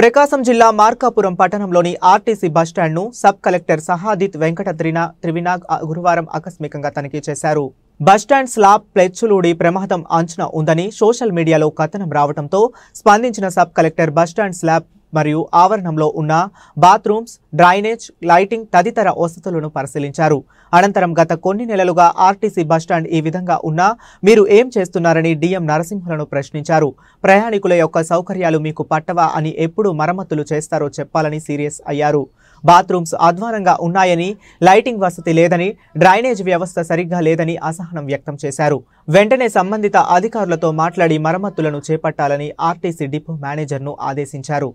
ప్రకాశం జిల్లా మార్కాపురం పట్టణంలోని ఆర్టీసీ బస్టాండ్ను సబ్ కలెక్టర్ సహాదిత్ వెంకట త్రినా త్రివినాగ్ గురువారం ఆకస్మికంగా తనిఖీ చేశారు బస్టాండ్ స్లాబ్ ప్లెచ్చులూడి ప్రమాదం అంచనా ఉందని సోషల్ మీడియాలో కథనం రావడంతో స్పందించిన సబ్ కలెక్టర్ బస్టాండ్ స్లాబ్ మరియు ఆవరణంలో ఉన్న బాత్రూమ్స్ డ్రైనేజ్ లైటింగ్ తదితర వసతులను పరిశీలించారు అనంతరం గత కొన్ని నెలలుగా ఆర్టీసీ బస్టాండ్ ఈ విధంగా ఉన్నా మీరు ఏం చేస్తున్నారని డిఎం నరసింహులను ప్రశ్నించారు ప్రయాణికుల యొక్క సౌకర్యాలు మీకు పట్టవా అని ఎప్పుడు మరమ్మతులు చేస్తారో చెప్పాలని సీరియస్ అయ్యారు బాత్రూమ్స్ అధ్వానంగా ఉన్నాయని లైటింగ్ వసతి లేదని డ్రైనేజ్ వ్యవస్థ సరిగ్గా లేదని అసహనం వ్యక్తం చేశారు వెంటనే సంబంధిత అధికారులతో మాట్లాడి మరమ్మతులను చేపట్టాలని ఆర్టీసీ డిపో మేనేజర్ను ఆదేశించారు